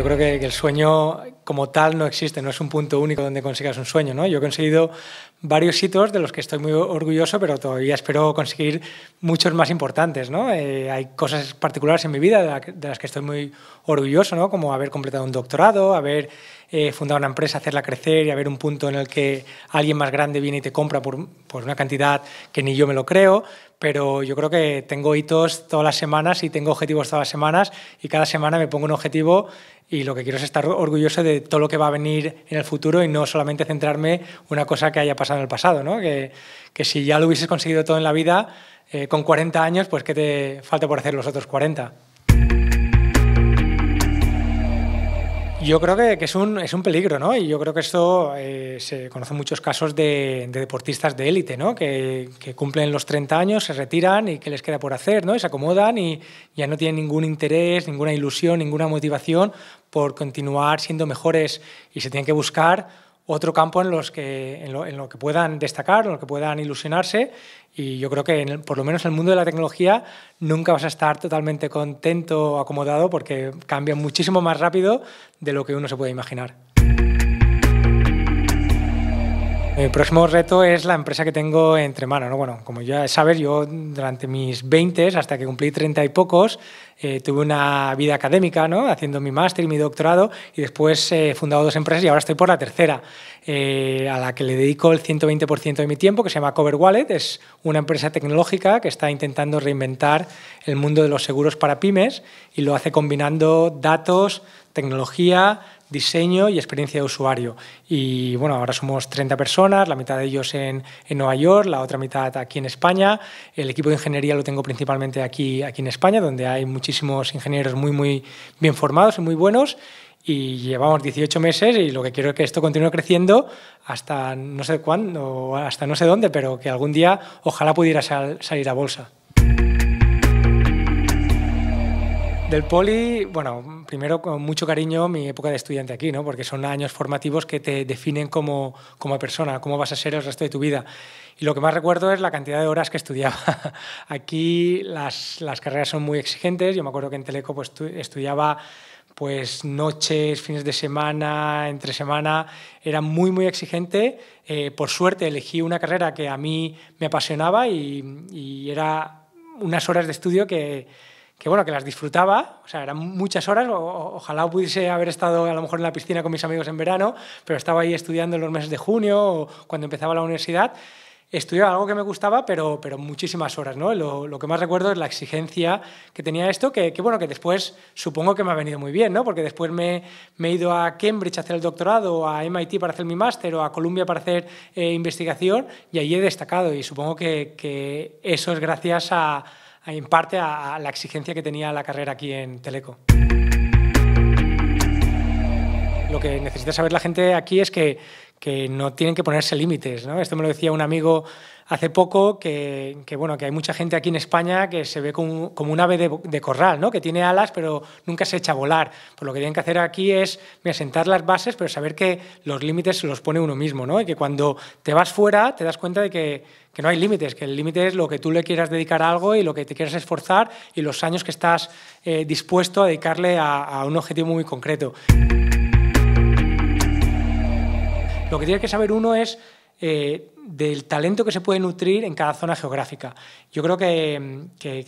yo creo que, el sueño como tal no existe, no es un punto único donde consigas un sueño, ¿no? Yo he conseguido varios hitos de los que estoy muy orgulloso, pero todavía espero conseguir muchos más importantes. ¿no? Eh, hay cosas particulares en mi vida de, las que estoy muy orgulloso, ¿no? como haber completado un doctorado, haber eh, fundado una empresa, hacerla crecer y haber un punto en el que alguien más grande viene y te compra por, por una cantidad que ni yo me lo creo. Pero yo creo que tengo hitos todas las semanas y tengo objetivos todas las semanas y cada semana me pongo un objetivo y lo que quiero es estar orgulloso de todo lo que va a venir en el futuro y no solamente centrarme en una cosa que haya pasado en el pasado, ¿no? que, que si ya lo hubieses conseguido todo en la vida, eh, con 40 años, pues ¿qué te falta por hacer los otros 40? Yo creo que, que es, un, es, un, peligro, ¿no? Y yo creo que esto se eh, se conocen muchos casos de, deportistas de élite, ¿no? Que, cumplen los 30 años, se retiran y que les queda por hacer, ¿no? Y se acomodan y ya no tienen ningún interés, ninguna ilusión, ninguna motivación por continuar siendo mejores y se tienen que buscar otro campo en, los que, en lo, que puedan destacar, en lo que puedan ilusionarse. Y yo creo que, por lo menos en el mundo de la tecnología, nunca vas a estar totalmente contento o acomodado porque cambia muchísimo más rápido de lo que uno se puede imaginar. El próximo reto es la empresa que tengo entre manos. Bueno, como ya sabes, yo durante mis 20, hasta que cumplí 30 y pocos, eh, tuve una vida académica, haciendo mi máster y mi doctorado, y después eh, he fundado dos empresas y ahora estoy por la tercera, eh, a la que le dedico el 120% de mi tiempo, que se llama Cover Wallet. Es una empresa tecnológica que está intentando reinventar el mundo de los seguros para pymes y lo hace combinando datos, tecnología, diseño y experiencia de usuario. Y bueno, ahora somos 30 personas, la mitad de ellos en, en, Nueva York, la otra mitad aquí en España. El equipo de ingeniería lo tengo principalmente aquí, aquí en España, donde hay mucha muchísimos ingenieros muy, muy bien formados y muy buenos y llevamos 18 meses y lo que quiero es que esto continúe creciendo hasta no sé cuándo, o hasta no sé dónde, pero que algún día ojalá pudiera salir a bolsa. Del poli, bueno, primero con mucho cariño mi época de estudiante aquí, ¿no? porque son años formativos que te definen como, persona, cómo vas a ser el resto de tu vida. Y lo que más recuerdo es la cantidad de horas que estudiaba. Aquí las, carreras son muy exigentes, yo me acuerdo que en Teleco pues, estudiaba pues noches, fines de semana, entre semana, era muy, muy exigente. Eh, por suerte elegí una carrera que a mí me apasionaba y, y era unas horas de estudio que que bueno, que las disfrutaba, o sea, eran muchas horas, ojalá pudiese haber estado a lo mejor en la piscina con mis amigos en verano, pero estaba ahí estudiando en los meses de junio o cuando empezaba la universidad, estudiaba algo que me gustaba, pero, pero muchísimas horas, ¿no? Lo, que más recuerdo es la exigencia que tenía esto, que, bueno, que después supongo que me ha venido muy bien, ¿no? Porque después me, he ido a Cambridge a hacer el doctorado, a MIT para hacer mi máster, o a Columbia para hacer eh, investigación, y allí he destacado, y supongo que eso es gracias a en eh, parte a, la exigencia que tenía la carrera aquí en Teleco. Lo que necesita saber la gente aquí es que, que no tienen que ponerse límites. ¿no? Esto me lo decía un amigo hace poco, que, bueno, que hay mucha gente aquí en España que se ve como, un ave de, corral, ¿no? que tiene alas pero nunca se echa a volar. Por pues lo que tienen que hacer aquí es me sentar las bases, pero saber que los límites se los pone uno mismo ¿no? y que cuando te vas fuera te das cuenta de que, no hay límites, que el límite es lo que tú le quieras dedicar a algo y lo que te quieras esforzar y los años que estás eh, dispuesto a dedicarle a un objetivo muy concreto. Lo que tiene que saber uno es eh, del talento que se puede nutrir en cada zona geográfica. Yo creo que,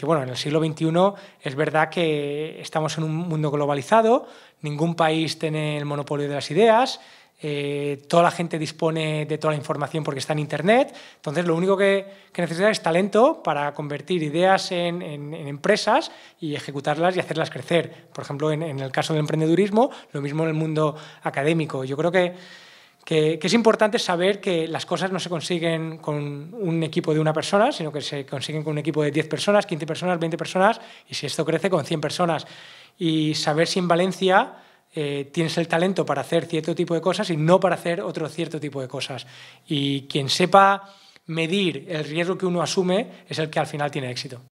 bueno, en el siglo XXI es verdad que estamos en un mundo globalizado, ningún país tiene el monopolio de las ideas, eh, toda la gente dispone de toda la información porque está en Internet, entonces lo único que, necesita es talento para convertir ideas en, empresas y ejecutarlas y hacerlas crecer. Por ejemplo, en, en el caso del emprendedurismo, lo mismo en el mundo académico. Yo creo que que, es importante saber que las cosas no se consiguen con un equipo de una persona, sino que se consiguen con un equipo de 10 personas, 15 personas, 20 personas, y si esto crece, con 100 personas. Y saber si en Valencia eh, tienes el talento para hacer cierto tipo de cosas y no para hacer otro cierto tipo de cosas. Y quien sepa medir el riesgo que uno asume es el que al final tiene éxito.